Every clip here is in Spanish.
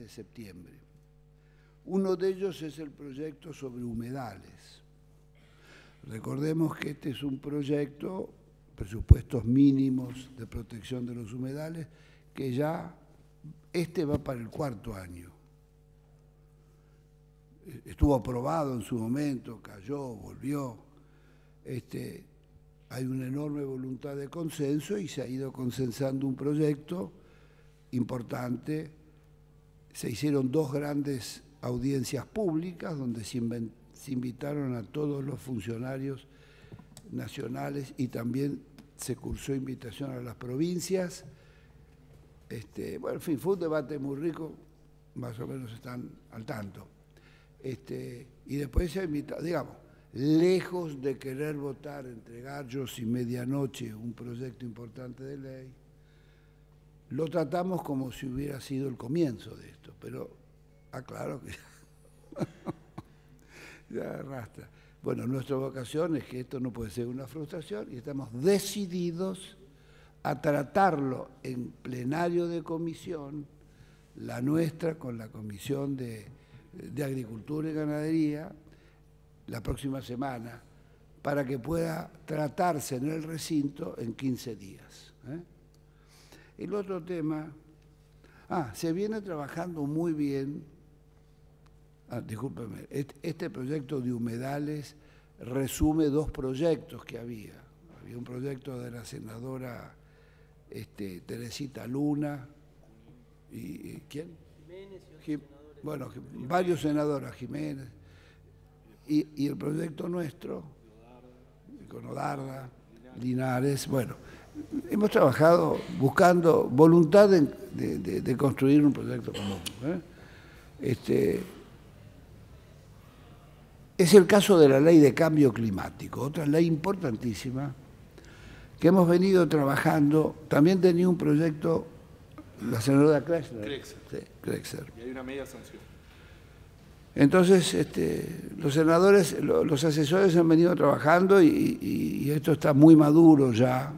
de septiembre. Uno de ellos es el proyecto sobre humedales. Recordemos que este es un proyecto, presupuestos mínimos de protección de los humedales, que ya este va para el cuarto año. Estuvo aprobado en su momento, cayó, volvió. Este, hay una enorme voluntad de consenso y se ha ido consensando un proyecto importante se hicieron dos grandes audiencias públicas donde se, invitaron a todos los funcionarios nacionales y también se cursó invitación a las provincias. Este, bueno, en fin, fue un debate muy rico, más o menos están al tanto. Este, y después se invitado, digamos, lejos de querer votar entre gallos y medianoche un proyecto importante de ley, lo tratamos como si hubiera sido el comienzo de esto, pero aclaro que ya arrastra. Bueno, nuestra vocación es que esto no puede ser una frustración y estamos decididos a tratarlo en plenario de comisión, la nuestra con la comisión de, Agricultura y Ganadería, la próxima semana, para que pueda tratarse en el recinto en 15 días. ¿eh? El otro tema, ah, se viene trabajando muy bien, ah, este, este proyecto de humedales resume dos proyectos que había. Había un proyecto de la senadora este, Teresita Luna, y, ¿quién? Bueno, varios senadores, Jiménez, y, y el proyecto nuestro, con Odarda, Linares, bueno hemos trabajado buscando voluntad de, construir un proyecto común. ¿eh? Este, es el caso de la ley de cambio climático, otra ley importantísima que hemos venido trabajando. También tenía un proyecto la senadora Krexler. Y hay una media sanción. Entonces, este, los senadores, los asesores han venido trabajando y esto está muy maduro ya,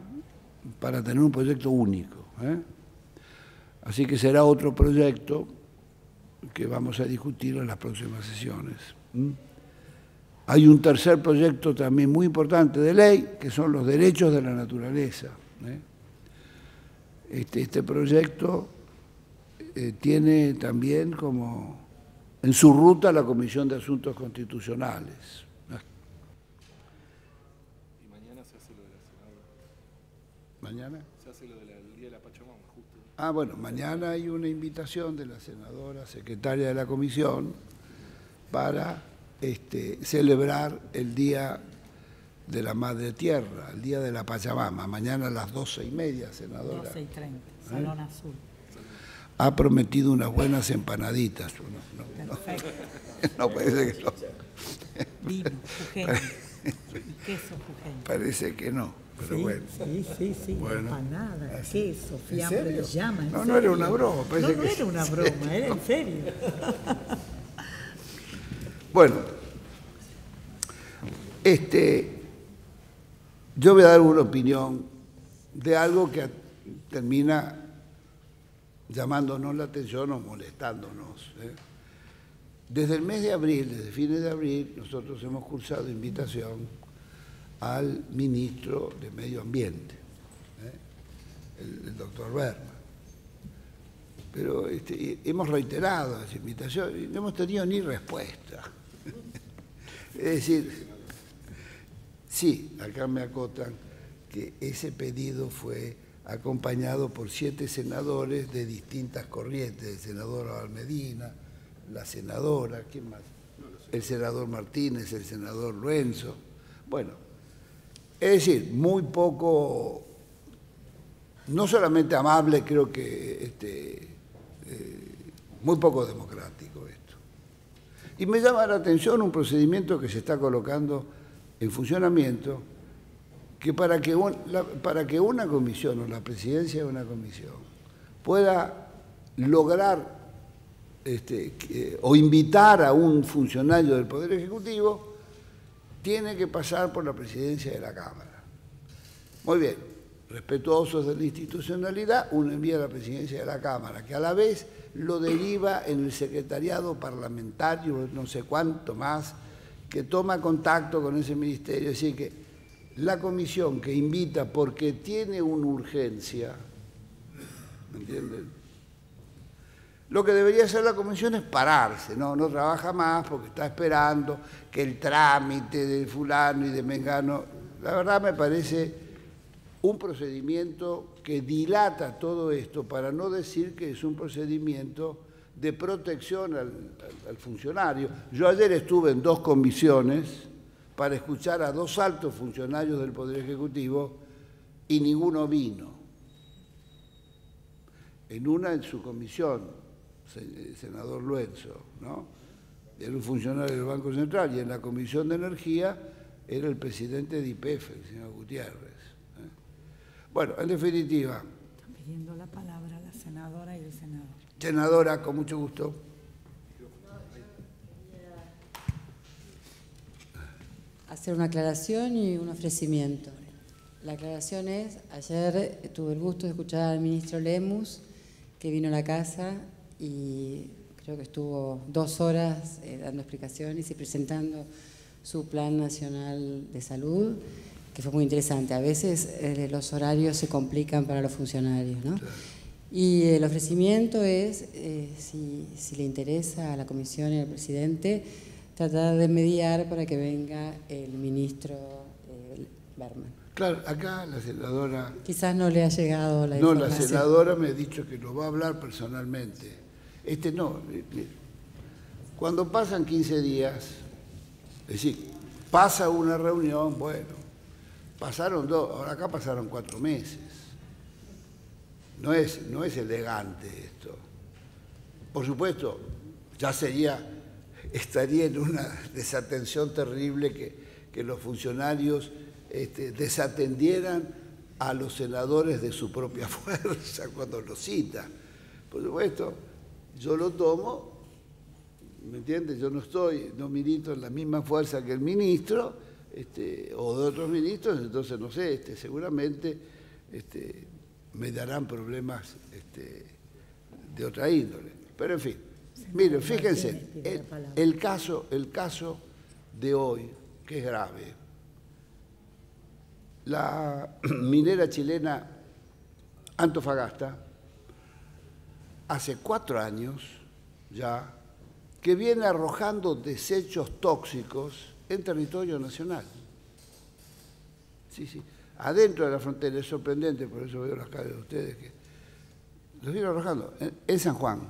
para tener un proyecto único. ¿eh? Así que será otro proyecto que vamos a discutir en las próximas sesiones. Hay un tercer proyecto también muy importante de ley, que son los derechos de la naturaleza. ¿eh? Este, este, proyecto eh, tiene también como en su ruta la Comisión de Asuntos Constitucionales. ¿Mañana? Se hace lo del Día de la Pachamama, justo. Ah, bueno, mañana hay una invitación de la senadora secretaria de la comisión para este, celebrar el Día de la Madre Tierra, el Día de la Pachamama. Mañana a las doce y media, senadora. 12 y 30, ¿Eh? Salón Azul. Ha prometido unas buenas empanaditas. No, Perfecto. No, parece que no. Vino, queso Parece que no. Pero sí, Sí, sí, sí, bueno, empanadas, queso, fiambre, llama. No, no era una broma. No, no era una broma, era en serio. bueno, este, yo voy a dar una opinión de algo que termina llamándonos la atención o molestándonos. ¿eh? Desde el mes de abril, desde fines de abril, nosotros hemos cursado invitación al ministro de Medio Ambiente, ¿eh? el, doctor Berman. Pero este, hemos reiterado las invitaciones y no hemos tenido ni respuesta. es decir, sí, acá me acotan que ese pedido fue acompañado por siete senadores de distintas corrientes, el senador Almedina, la senadora, ¿quién más? El senador Martínez, el senador Lorenzo. Bueno, es decir, muy poco, no solamente amable, creo que este, eh, muy poco democrático esto. Y me llama la atención un procedimiento que se está colocando en funcionamiento, que para que, para que una comisión o la presidencia de una comisión pueda lograr este, o invitar a un funcionario del Poder Ejecutivo, tiene que pasar por la presidencia de la Cámara. Muy bien, respetuosos de la institucionalidad, uno envía a la presidencia de la Cámara, que a la vez lo deriva en el secretariado parlamentario, no sé cuánto más, que toma contacto con ese ministerio. Es decir, que la comisión que invita porque tiene una urgencia, ¿me entienden? Lo que debería hacer la comisión es pararse, no, no trabaja más porque está esperando que el trámite de fulano y de mengano. La verdad me parece un procedimiento que dilata todo esto, para no decir que es un procedimiento de protección al, al funcionario. Yo ayer estuve en dos comisiones para escuchar a dos altos funcionarios del Poder Ejecutivo y ninguno vino. En una en su comisión eh, senador Luenzo, ¿no? Era un funcionario del Banco Central y en la Comisión de Energía era el presidente de IPF, el señor Gutiérrez. ¿eh? Bueno, en definitiva. Están pidiendo la palabra la senadora y el senador. Senadora, con mucho gusto. hacer una aclaración y un ofrecimiento. La aclaración es, ayer tuve el gusto de escuchar al ministro Lemus, que vino a la casa y creo que estuvo dos horas eh, dando explicaciones y presentando su plan nacional de salud, que fue muy interesante. A veces eh, los horarios se complican para los funcionarios. ¿no? Y el ofrecimiento es, eh, si, si, le interesa a la comisión y al presidente, tratar de mediar para que venga el ministro Berman. Claro, acá la senadora... Quizás no le ha llegado la información. No, la senadora me ha dicho que lo va a hablar personalmente. Este no. Eh, eh, cuando pasan 15 días, es decir, pasa una reunión, bueno, pasaron dos, ahora acá pasaron cuatro meses. No es, no es elegante esto. Por supuesto, ya sería, estaría en una desatención terrible que, que los funcionarios este, desatendieran a los senadores de su propia fuerza cuando los cita. Por supuesto, yo lo tomo, ¿me entiendes? Yo no estoy, no milito en la misma fuerza que el ministro este, o de otros ministros, entonces no sé, este, seguramente este, me darán problemas este, de otra índole. Pero en fin, miren, fíjense, el, caso, el caso de hoy, que es grave. La minera chilena Antofagasta, hace cuatro años ya que viene arrojando desechos tóxicos en territorio nacional. Sí, sí. Adentro de la frontera es sorprendente, por eso veo las calles de ustedes que los viene arrojando. en San Juan,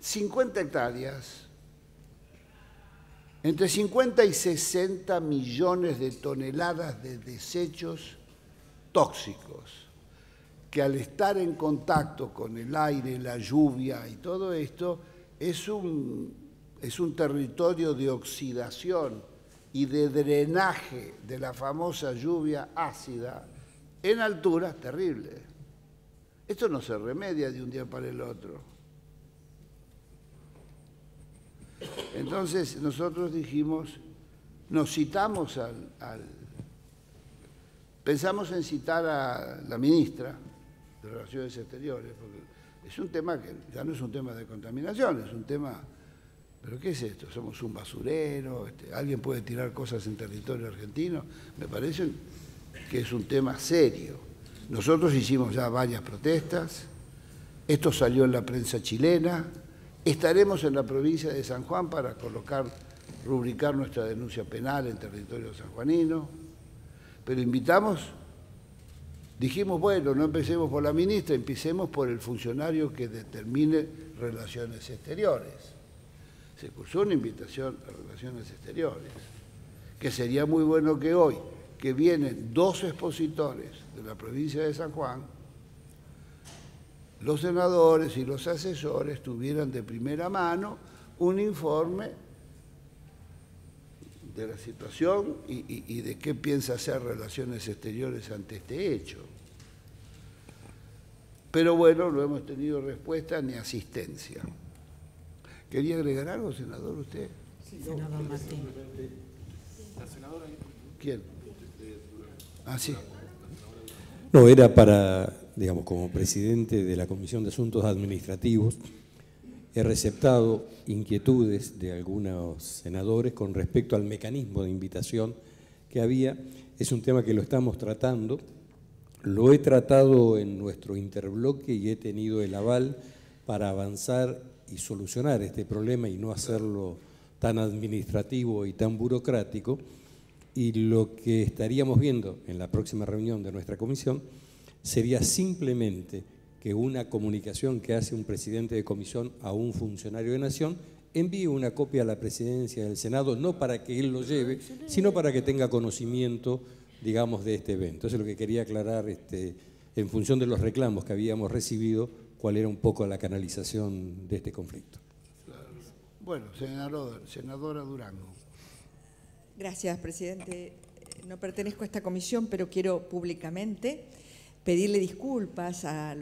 50 hectáreas, entre 50 y 60 millones de toneladas de desechos tóxicos que al estar en contacto con el aire, la lluvia y todo esto, es un, es un territorio de oxidación y de drenaje de la famosa lluvia ácida en alturas terribles. Esto no se remedia de un día para el otro. Entonces nosotros dijimos, nos citamos al, al pensamos en citar a la ministra, de relaciones exteriores, porque es un tema que ya no es un tema de contaminación, es un tema... ¿Pero qué es esto? ¿Somos un basurero? Este, ¿Alguien puede tirar cosas en territorio argentino? Me parece que es un tema serio. Nosotros hicimos ya varias protestas, esto salió en la prensa chilena, estaremos en la provincia de San Juan para colocar, rubricar nuestra denuncia penal en territorio sanjuanino, pero invitamos Dijimos, bueno, no empecemos por la ministra, empecemos por el funcionario que determine relaciones exteriores. Se cursó una invitación a relaciones exteriores, que sería muy bueno que hoy, que vienen dos expositores de la provincia de San Juan, los senadores y los asesores tuvieran de primera mano un informe de la situación y, de qué piensa hacer relaciones exteriores ante este hecho. Pero bueno, no hemos tenido respuesta ni asistencia. ¿Quería agregar algo, senador, usted? Sí, senador Martín. La senadora... ¿Quién? Ah, sí. No, era para, digamos, como presidente de la Comisión de Asuntos Administrativos, he receptado inquietudes de algunos senadores con respecto al mecanismo de invitación que había. Es un tema que lo estamos tratando. Lo he tratado en nuestro interbloque y he tenido el aval para avanzar y solucionar este problema y no hacerlo tan administrativo y tan burocrático. Y lo que estaríamos viendo en la próxima reunión de nuestra comisión sería simplemente que una comunicación que hace un presidente de comisión a un funcionario de nación envíe una copia a la presidencia del Senado, no para que él lo lleve, sino para que tenga conocimiento, digamos, de este evento. Eso es lo que quería aclarar este, en función de los reclamos que habíamos recibido, cuál era un poco la canalización de este conflicto. Bueno, senadora Durango. Gracias, presidente. No pertenezco a esta comisión, pero quiero públicamente pedirle disculpas a,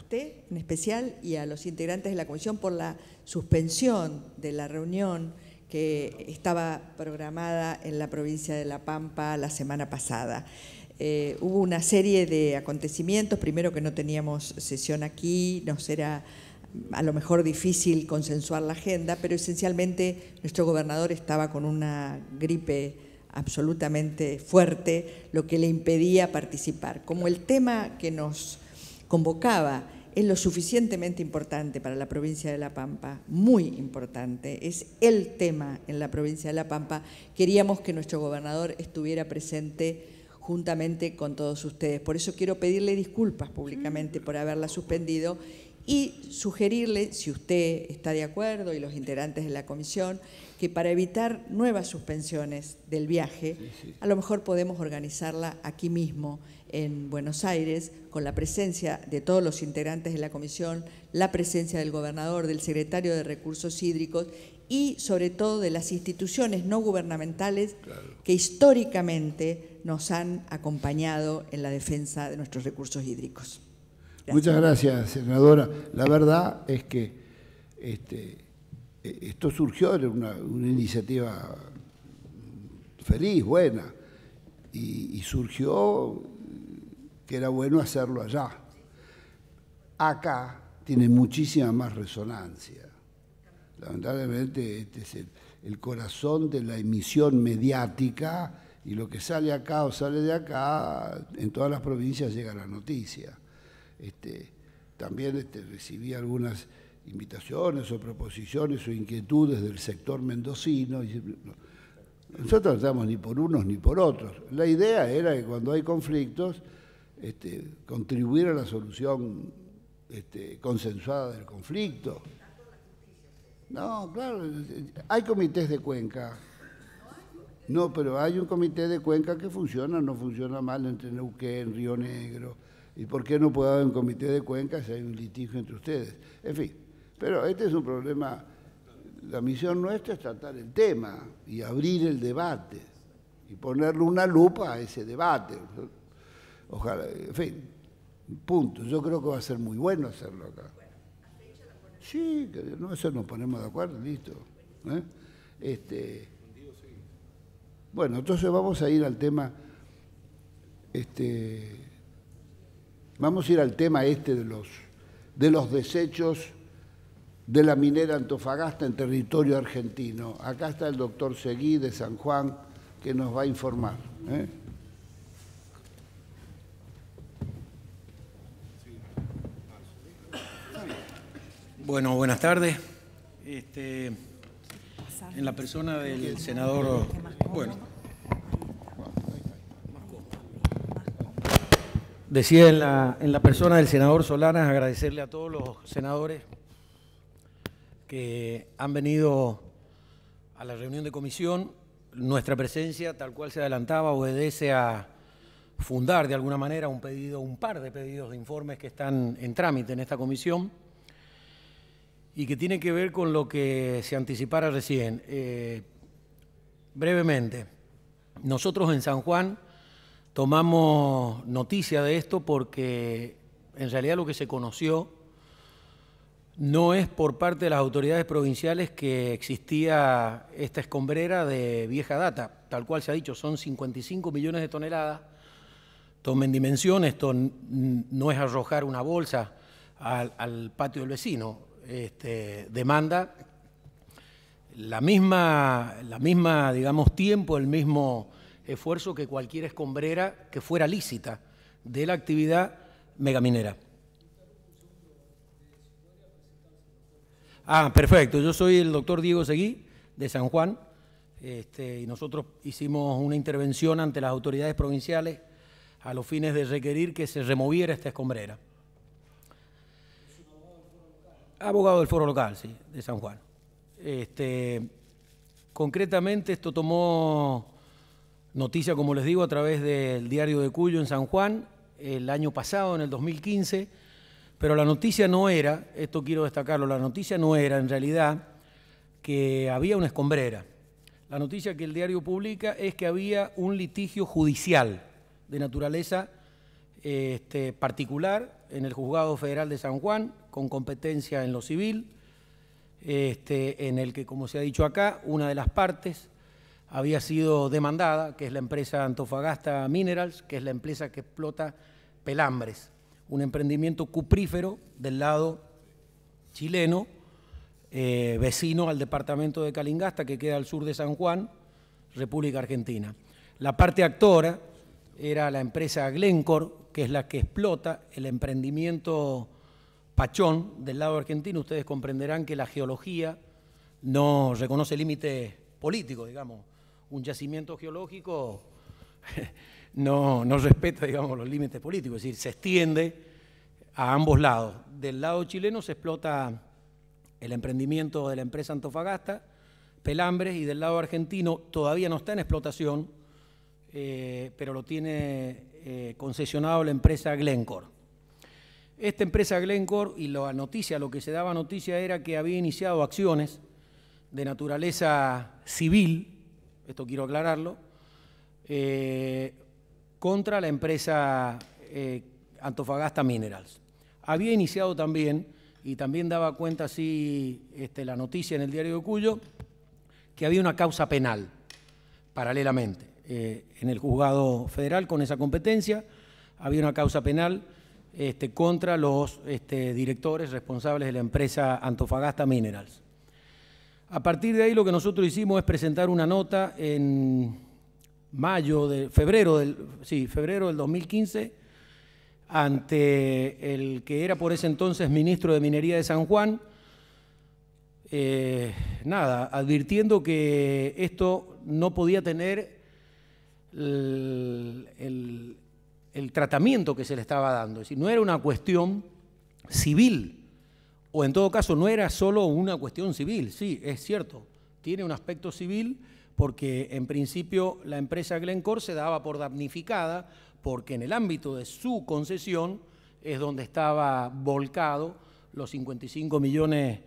usted en especial y a los integrantes de la comisión por la suspensión de la reunión que estaba programada en la provincia de La Pampa la semana pasada. Eh, hubo una serie de acontecimientos, primero que no teníamos sesión aquí, nos era a lo mejor difícil consensuar la agenda, pero esencialmente nuestro gobernador estaba con una gripe absolutamente fuerte, lo que le impedía participar. Como el tema que nos convocaba es lo suficientemente importante para la provincia de La Pampa, muy importante, es el tema en la provincia de La Pampa, queríamos que nuestro gobernador estuviera presente juntamente con todos ustedes. Por eso quiero pedirle disculpas públicamente mm. por haberla suspendido y sugerirle, si usted está de acuerdo y los integrantes de la comisión, que para evitar nuevas suspensiones del viaje, a lo mejor podemos organizarla aquí mismo, en Buenos Aires, con la presencia de todos los integrantes de la comisión, la presencia del gobernador, del secretario de Recursos Hídricos y sobre todo de las instituciones no gubernamentales que históricamente nos han acompañado en la defensa de nuestros recursos hídricos. Muchas gracias, senadora. La verdad es que este, e, esto surgió era una, iniciativa feliz, buena, y, surgió que era bueno hacerlo allá. Acá tiene muchísima más resonancia. Lamentablemente este es el corazón de la emisión mediática y lo que sale acá o sale de acá, en todas las provincias llega la noticia. Este, también este, recibí algunas invitaciones o proposiciones o inquietudes del sector mendocino. Nosotros no estamos ni por unos ni por otros. La idea era que cuando hay conflictos, este, contribuir a la solución consensuada del conflicto. No, claro, hay comités de cuenca. No, pero hay un comité de cuenca que funciona, no funciona mal entre Neuquén, Río Negro ¿Y por qué no puede haber un comité de cuenca si hay un litigio entre ustedes? En fin, pero este es un problema. La misión nuestra es tratar el tema y abrir el debate y ponerle una lupa a ese debate. Ojalá, en fin, punto. Yo creo que va a ser muy bueno hacerlo acá. Sí, no, eso nos ponemos de acuerdo, listo. ¿eh? Este, bueno, entonces vamos a ir al tema. Este, Vamos a ir al tema este de los, de los desechos de la minera Antofagasta en territorio argentino. Acá está el doctor Seguí de San Juan que nos va a informar. ¿eh? Bueno, buenas tardes. Este, en la persona del senador, bueno, Decía en la, en la persona del senador Solanas agradecerle a todos los senadores que han venido a la reunión de comisión. Nuestra presencia, tal cual se adelantaba, obedece a fundar de alguna manera un pedido, un par de pedidos de informes que están en trámite en esta comisión y que tiene que ver con lo que se anticipara recién. Eh, brevemente, nosotros en San Juan tomamos noticia de esto porque en realidad lo que se conoció no es por parte de las autoridades provinciales que existía esta escombrera de vieja data, tal cual se ha dicho, son 55 millones de toneladas. Tomen dimensión, esto no es arrojar una bolsa al, patio del vecino, este, demanda la misma, la misma, digamos, tiempo, el mismo esfuerzo que cualquier escombrera que fuera lícita de la actividad megaminera. Ah, perfecto. Yo soy el doctor Diego Seguí, de San Juan, este, y nosotros hicimos una intervención ante las autoridades provinciales a los fines de requerir que se removiera esta escombrera. Abogado del foro local, sí, de San Juan. Este, concretamente esto tomó Noticia, como les digo, a través del diario de Cuyo en San Juan, el año pasado, en el 2015, pero la noticia no era, esto quiero destacarlo, la noticia no era en realidad que había una escombrera. La noticia que el diario publica es que había un litigio judicial de naturaleza este, particular en el Juzgado Federal de San Juan, con competencia en lo civil, este, en el que, como se ha dicho acá, una de las partes había sido demandada, que es la empresa Antofagasta Minerals, que es la empresa que explota pelambres, un emprendimiento cuprífero del lado chileno, eh, vecino al departamento de Calingasta, que queda al sur de San Juan, República Argentina. La parte actora era la empresa Glencore, que es la que explota el emprendimiento Pachón del lado argentino. Ustedes comprenderán que la geología no reconoce límites políticos, digamos un yacimiento geológico no, no respeta, digamos, los límites políticos, es decir, se extiende a ambos lados. Del lado chileno se explota el emprendimiento de la empresa Antofagasta, Pelambres, y del lado argentino todavía no está en explotación, eh, pero lo tiene eh, concesionado la empresa Glencore. Esta empresa Glencore, y la noticia, lo que se daba noticia era que había iniciado acciones de naturaleza civil esto quiero aclararlo, eh, contra la empresa eh, Antofagasta Minerals. Había iniciado también, y también daba cuenta así este, la noticia en el diario de Cuyo, que había una causa penal paralelamente eh, en el juzgado federal con esa competencia. Había una causa penal este, contra los este, directores responsables de la empresa Antofagasta Minerals. A partir de ahí lo que nosotros hicimos es presentar una nota en mayo de febrero del sí, febrero del 2015 ante el que era por ese entonces ministro de Minería de San Juan, eh, nada, advirtiendo que esto no podía tener el, tratamiento que se le estaba dando. Es no era una cuestión civil, o en todo caso no era solo una cuestión civil, sí, es cierto, tiene un aspecto civil porque en principio la empresa Glencore se daba por damnificada porque en el ámbito de su concesión es donde estaba volcado los 55 millones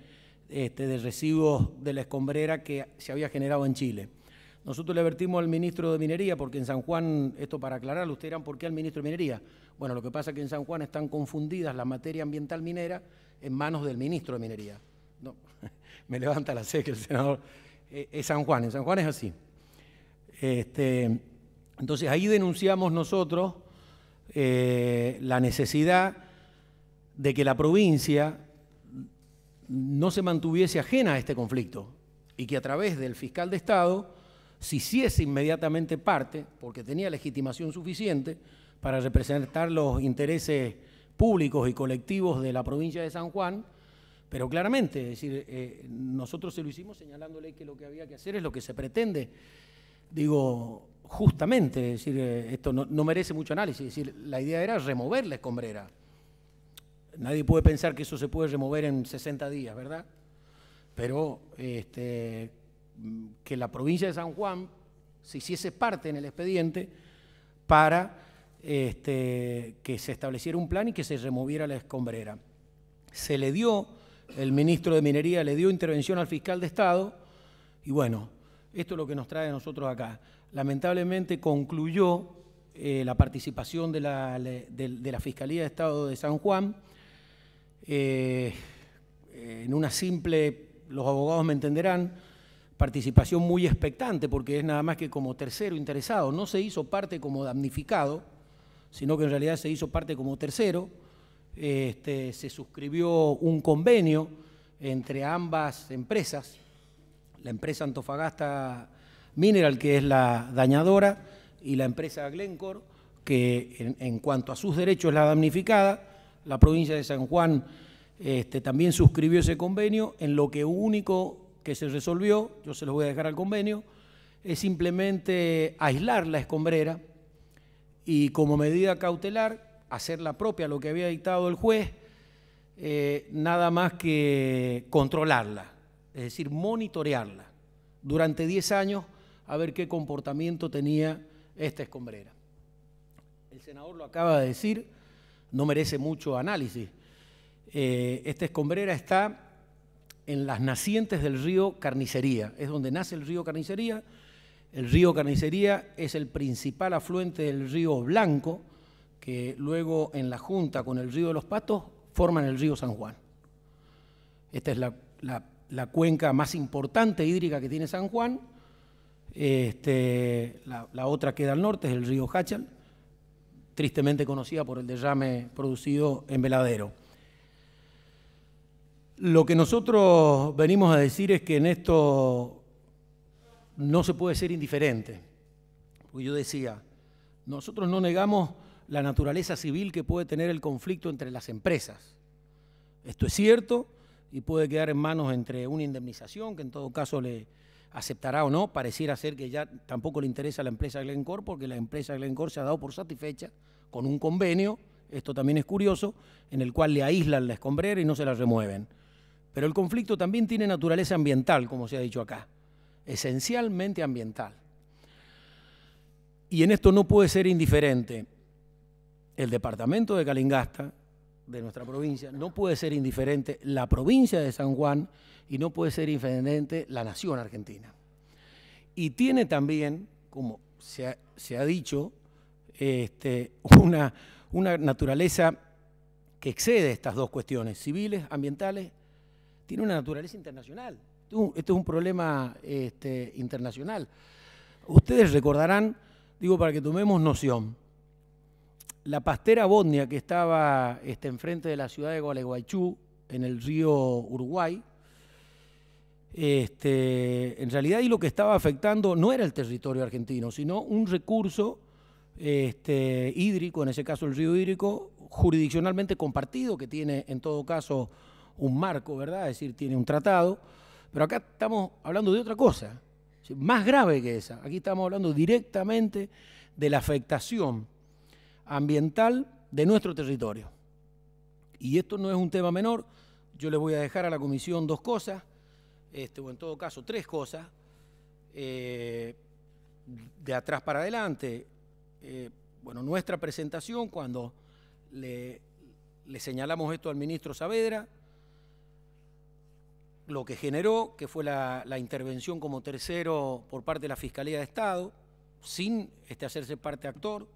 este, de residuos de la escombrera que se había generado en Chile. Nosotros le advertimos al ministro de Minería, porque en San Juan, esto para aclararlo, ustedes eran ¿por qué al ministro de Minería? Bueno, lo que pasa es que en San Juan están confundidas la materia ambiental minera en manos del ministro de Minería. No, me levanta la sé que el senador eh, es San Juan, en San Juan es así. Este, entonces ahí denunciamos nosotros eh, la necesidad de que la provincia no se mantuviese ajena a este conflicto y que a través del fiscal de Estado se hiciese inmediatamente parte, porque tenía legitimación suficiente para representar los intereses públicos y colectivos de la provincia de San Juan, pero claramente, es decir, eh, nosotros se lo hicimos señalándole que lo que había que hacer es lo que se pretende. Digo, justamente, decir, eh, esto no, merece mucho análisis, decir, la idea era remover la escombrera. Nadie puede pensar que eso se puede remover en 60 días, ¿verdad? Pero este, que la provincia de San Juan se hiciese parte en el expediente para este, que se estableciera un plan y que se removiera la escombrera. Se le dio, el ministro de Minería le dio intervención al fiscal de Estado y bueno, esto es lo que nos trae a nosotros acá. Lamentablemente concluyó eh, la participación de la, Fiscalía de Estado de San Juan eh, en una simple, los abogados me entenderán, participación muy expectante porque es nada más que como tercero interesado, no se hizo parte como damnificado, sino que en realidad se hizo parte como tercero. Este, se suscribió un convenio entre ambas empresas, la empresa Antofagasta Mineral, que es la dañadora, y la empresa Glencore, que en, cuanto a sus derechos es la damnificada. La provincia de San Juan este, también suscribió ese convenio, en lo que único que se resolvió, yo se los voy a dejar al convenio, es simplemente aislar la escombrera, y como medida cautelar hacer la propia lo que había dictado el juez, eh, nada más que controlarla, es decir, monitorearla durante 10 años a ver qué comportamiento tenía esta escombrera. El senador lo acaba de decir, no merece mucho análisis. Eh, esta escombrera está en las nacientes del río Carnicería, es donde nace el río Carnicería, el río Carnicería es el principal afluente del río Blanco, que luego en la junta con el río de los Patos forman el río San Juan. Esta es la, cuenca más importante hídrica que tiene San Juan. Este, la, la, otra queda al norte, es el río Hachal, tristemente conocida por el derrame producido en Veladero. Lo que nosotros venimos a decir es que en esto no se puede ser indiferente. Porque yo decía, nosotros no negamos la naturaleza civil que puede tener el conflicto entre las empresas. Esto es cierto y puede quedar en manos entre una indemnización, que en todo caso le aceptará o no, pareciera ser que ya tampoco le interesa a la empresa Glencore, porque la empresa Glencore se ha dado por satisfecha con un convenio, esto también es curioso, en el cual le aíslan la escombrera y no se la remueven. Pero el conflicto también tiene naturaleza ambiental, como se ha dicho acá esencialmente ambiental. Y en esto no puede ser indiferente. El departamento de Calingasta, de nuestra provincia, no puede ser indiferente la provincia de San Juan y no puede ser indiferente la nación argentina. Y tiene también, como se ha, dicho, este, una, una naturaleza que excede estas dos cuestiones, civiles, ambientales, tiene una naturaleza internacional. Este es un problema este, internacional. Ustedes recordarán, digo para que tomemos noción, la pastera Bodnia que estaba este, enfrente de la ciudad de Gualeguaychú, en el río Uruguay, este, en realidad y lo que estaba afectando no era el territorio argentino, sino un recurso este, hídrico, en ese caso el río hídrico, jurisdiccionalmente compartido, que tiene en todo caso un marco, ¿verdad? Es decir, tiene un tratado pero acá estamos hablando de otra cosa, más grave que esa. Aquí estamos hablando directamente de la afectación ambiental de nuestro territorio. Y esto no es un tema menor. Yo le voy a dejar a la comisión dos cosas, este, o en todo caso tres cosas, eh, de atrás para adelante. Eh, bueno, nuestra presentación cuando le señalamos esto al ministro Saavedra, lo que generó, que fue la, intervención como tercero por parte de la Fiscalía de Estado, sin este, hacerse parte actor.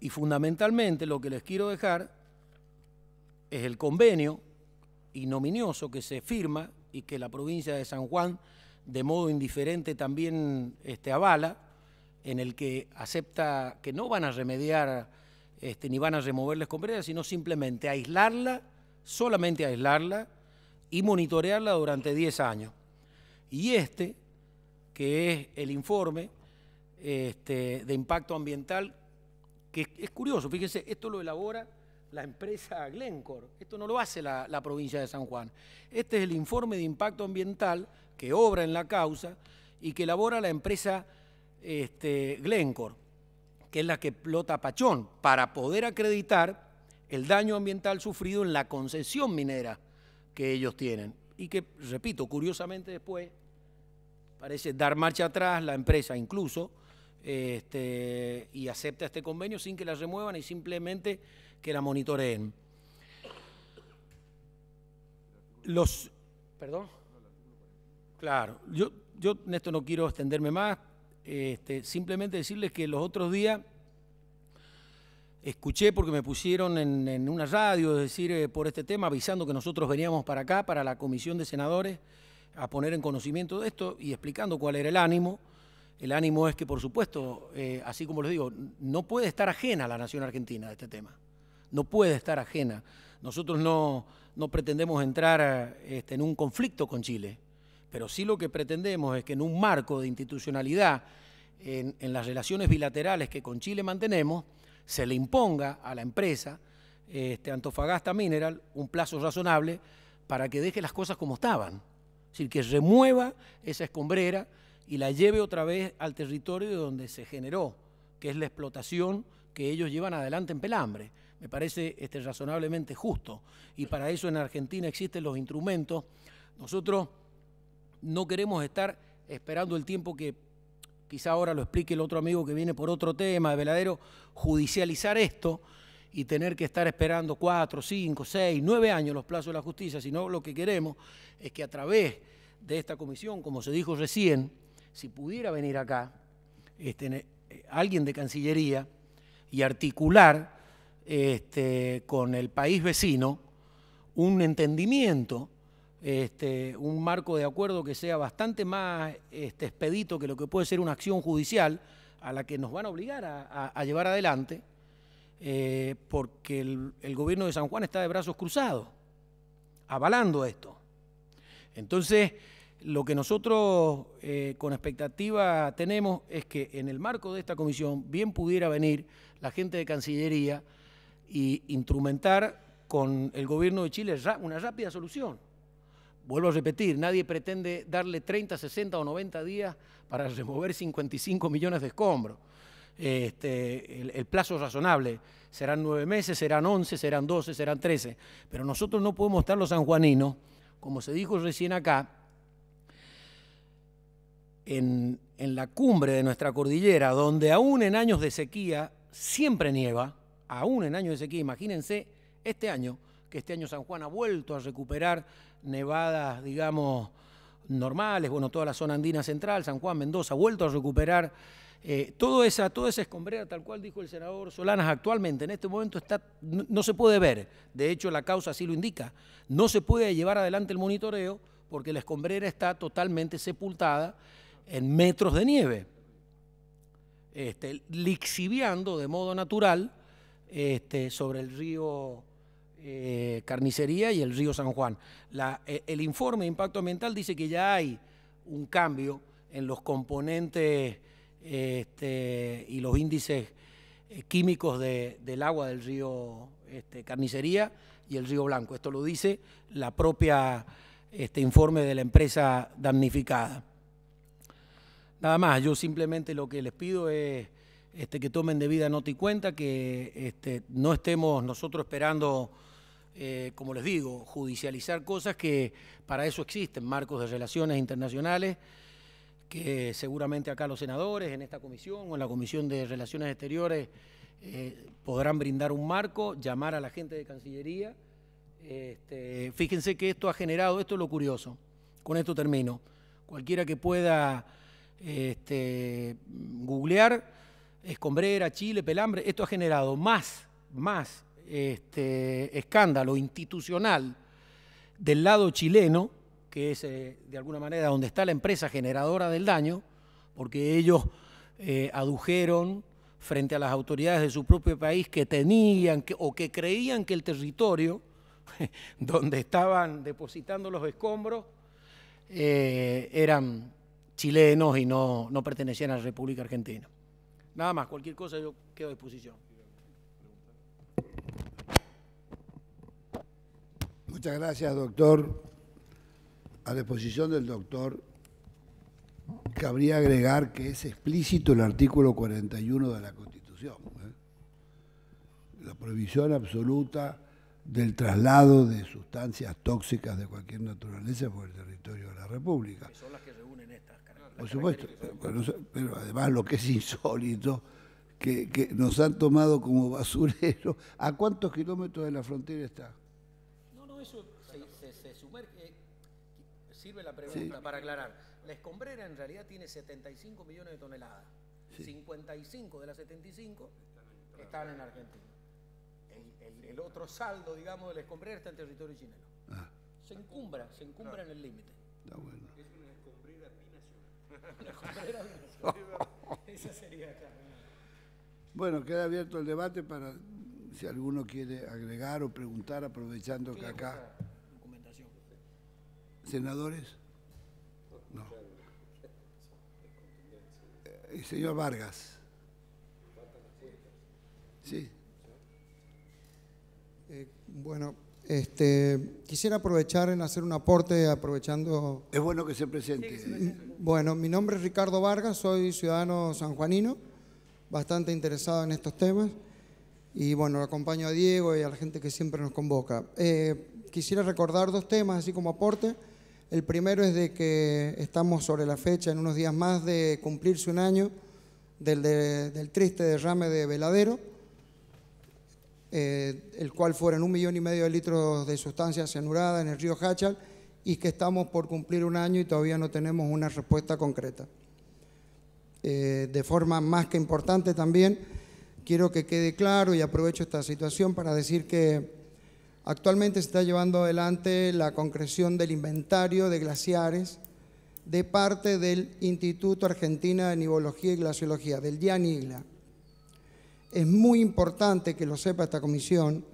Y fundamentalmente lo que les quiero dejar es el convenio ignominioso que se firma y que la provincia de San Juan de modo indiferente también este, avala, en el que acepta que no van a remediar este, ni van a removerles con sino simplemente aislarla, solamente aislarla y monitorearla durante 10 años. Y este, que es el informe este, de impacto ambiental, que es curioso, fíjense, esto lo elabora la empresa Glencore, esto no lo hace la, provincia de San Juan. Este es el informe de impacto ambiental que obra en la causa y que elabora la empresa este, Glencore, que es la que explota Pachón, para poder acreditar el daño ambiental sufrido en la concesión minera que ellos tienen. Y que, repito, curiosamente después parece dar marcha atrás la empresa incluso este, y acepta este convenio sin que la remuevan y simplemente que la monitoreen. Los, perdón, claro, yo, yo en esto no quiero extenderme más, este, simplemente decirles que los otros días escuché porque me pusieron en, una radio, decir, eh, por este tema, avisando que nosotros veníamos para acá, para la comisión de senadores, a poner en conocimiento de esto y explicando cuál era el ánimo. El ánimo es que, por supuesto, eh, así como les digo, no puede estar ajena la nación argentina de este tema. No puede estar ajena. Nosotros no, pretendemos entrar este, en un conflicto con Chile, pero sí lo que pretendemos es que en un marco de institucionalidad, en las relaciones bilaterales que con Chile mantenemos, se le imponga a la empresa este, Antofagasta Mineral un plazo razonable para que deje las cosas como estaban. Es decir, que remueva esa escombrera y la lleve otra vez al territorio donde se generó, que es la explotación que ellos llevan adelante en Pelambre. Me parece este, razonablemente justo. Y para eso en Argentina existen los instrumentos. Nosotros no queremos estar esperando el tiempo que quizá ahora lo explique el otro amigo que viene por otro tema de veladero, judicializar esto y tener que estar esperando cuatro, cinco, seis, nueve años los plazos de la justicia, sino lo que queremos es que a través de esta comisión, como se dijo recién, si pudiera venir acá este, eh, alguien de Cancillería y articular este, con el país vecino un entendimiento este, un marco de acuerdo que sea bastante más este, expedito que lo que puede ser una acción judicial a la que nos van a obligar a, llevar adelante, eh, porque el, gobierno de San Juan está de brazos cruzados, avalando esto. Entonces, lo que nosotros eh, con expectativa tenemos es que en el marco de esta comisión bien pudiera venir la gente de Cancillería e instrumentar con el gobierno de Chile una rápida solución. Vuelvo a repetir, nadie pretende darle 30, 60 o 90 días para remover 55 millones de escombros. Este, el, plazo es razonable. Serán nueve meses, serán once, serán 12, serán 13. Pero nosotros no podemos estar los sanjuaninos, como se dijo recién acá, en, en la cumbre de nuestra cordillera, donde aún en años de sequía siempre nieva, aún en años de sequía, imagínense este año, que este año San Juan ha vuelto a recuperar nevadas, digamos, normales, bueno, toda la zona andina central, San Juan, Mendoza, ha vuelto a recuperar eh, toda, esa, toda esa escombrera, tal cual dijo el senador Solanas, actualmente en este momento está, no, se puede ver, de hecho la causa así lo indica, no se puede llevar adelante el monitoreo porque la escombrera está totalmente sepultada en metros de nieve, este, lixiviando de modo natural este, sobre el río eh, Carnicería y el río San Juan. Eh, el informe de impacto ambiental dice que ya hay un cambio en los componentes este, y los índices eh, químicos del agua del río este, Carnicería y el río Blanco. Esto lo dice la propia este informe de la empresa damnificada. Nada más, yo simplemente lo que les pido es este, que tomen debida nota y cuenta, que no estemos nosotros esperando eh, como les digo, judicializar cosas que para eso existen, marcos de relaciones internacionales, que seguramente acá los senadores en esta comisión o en la Comisión de Relaciones Exteriores eh, podrán brindar un marco, llamar a la gente de Cancillería. Este, fíjense que esto ha generado, esto es lo curioso, con esto termino. Cualquiera que pueda este, googlear, escombrera, Chile, pelambre, esto ha generado más, más este, escándalo institucional del lado chileno, que es eh, de alguna manera donde está la empresa generadora del daño, porque ellos eh, adujeron frente a las autoridades de su propio país que tenían o que creían que el territorio donde estaban depositando los escombros eh, eran chilenos y no, no pertenecían a la República Argentina. Nada más, cualquier cosa yo quedo a disposición. Muchas gracias, doctor. A disposición del doctor, cabría agregar que es explícito el artículo 41 de la Constitución. ¿eh? La prohibición absoluta del traslado de sustancias tóxicas de cualquier naturaleza por el territorio de la República. son las que reúnen estas Por supuesto, pero además lo que es insólito, que, que nos han tomado como basurero. ¿A cuántos kilómetros de la frontera está? la pregunta para aclarar. La escombrera en realidad tiene 75 millones de toneladas. 55 de las 75 están en Argentina. El, otro saldo, digamos, de la escombrera está en territorio chileno. Ah. Se encumbra, se encumbra en el límite. Es una escombrera Esa sería, Bueno, queda abierto el debate para si alguno quiere agregar o preguntar, aprovechando que acá senadores? No. Eh, señor Vargas. Sí. Eh, bueno, este, quisiera aprovechar en hacer un aporte aprovechando... Es bueno que se presente. bueno, mi nombre es Ricardo Vargas, soy ciudadano sanjuanino, bastante interesado en estos temas. Y bueno, acompaño a Diego y a la gente que siempre nos convoca. Eh, quisiera recordar dos temas, así como aporte. El primero es de que estamos sobre la fecha, en unos días más, de cumplirse un año del, triste derrame de Veladero, eh, el cual fueron un millón y medio de litros de sustancias cenurada en el río Hachal y que estamos por cumplir un año y todavía no tenemos una respuesta concreta. Eh, de forma más que importante también, quiero que quede claro y aprovecho esta situación para decir que Actualmente se está llevando adelante la concreción del inventario de glaciares de parte del Instituto Argentina de Nivología y Glaciología, del DIANIGLA. Es muy importante que lo sepa esta comisión,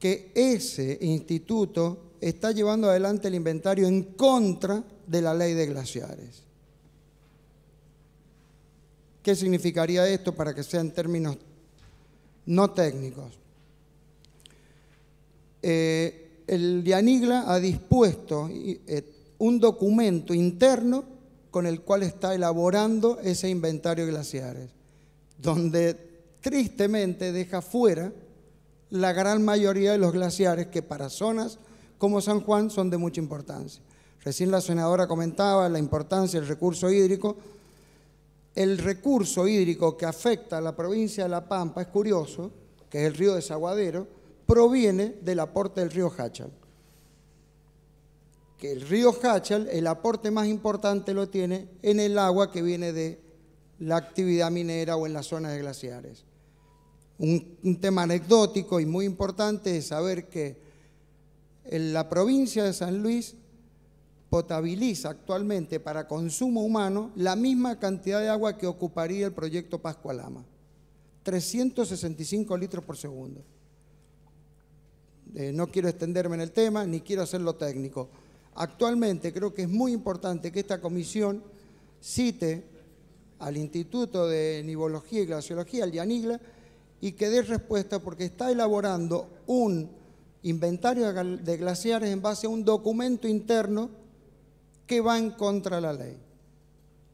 que ese instituto está llevando adelante el inventario en contra de la ley de glaciares. ¿Qué significaría esto para que sea en términos no técnicos? Eh, el Dianigla ha dispuesto eh, un documento interno con el cual está elaborando ese inventario de glaciares, donde tristemente deja fuera la gran mayoría de los glaciares que para zonas como San Juan son de mucha importancia. Recién la senadora comentaba la importancia del recurso hídrico. El recurso hídrico que afecta a la provincia de La Pampa es curioso, que es el río Desaguadero, proviene del aporte del río Hachal. Que el río Hachal, el aporte más importante lo tiene en el agua que viene de la actividad minera o en las zonas de glaciares. Un, tema anecdótico y muy importante es saber que en la provincia de San Luis potabiliza actualmente para consumo humano la misma cantidad de agua que ocuparía el proyecto Pascualama, 365 litros por segundo. Eh, no quiero extenderme en el tema ni quiero hacerlo técnico. Actualmente creo que es muy importante que esta comisión cite al Instituto de Nivología y Glaciología, al IANIGLA, y que dé respuesta porque está elaborando un inventario de glaciares en base a un documento interno que va en contra de la ley,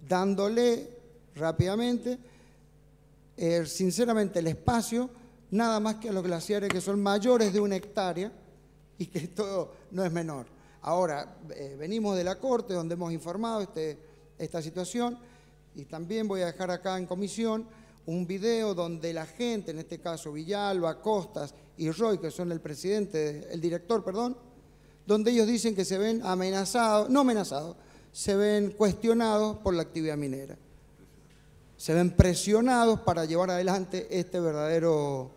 dándole rápidamente, eh, sinceramente, el espacio nada más que a los glaciares que son mayores de una hectárea y que todo no es menor. Ahora, eh, venimos de la Corte donde hemos informado este, esta situación y también voy a dejar acá en comisión un video donde la gente, en este caso Villalba, Costas y Roy, que son el presidente, el director, perdón, donde ellos dicen que se ven amenazados, no amenazados, se ven cuestionados por la actividad minera. Se ven presionados para llevar adelante este verdadero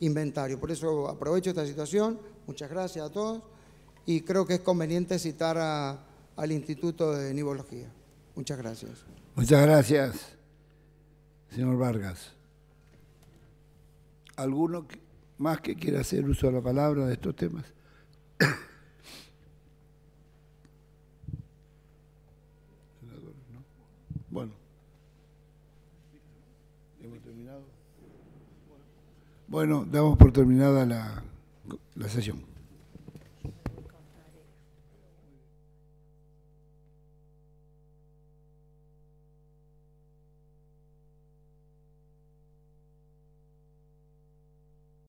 inventario. Por eso aprovecho esta situación, muchas gracias a todos y creo que es conveniente citar al Instituto de Nibología. Muchas gracias. Muchas gracias, señor Vargas. ¿Alguno más que quiera hacer uso de la palabra de estos temas? bueno. Bueno, damos por terminada la, la sesión.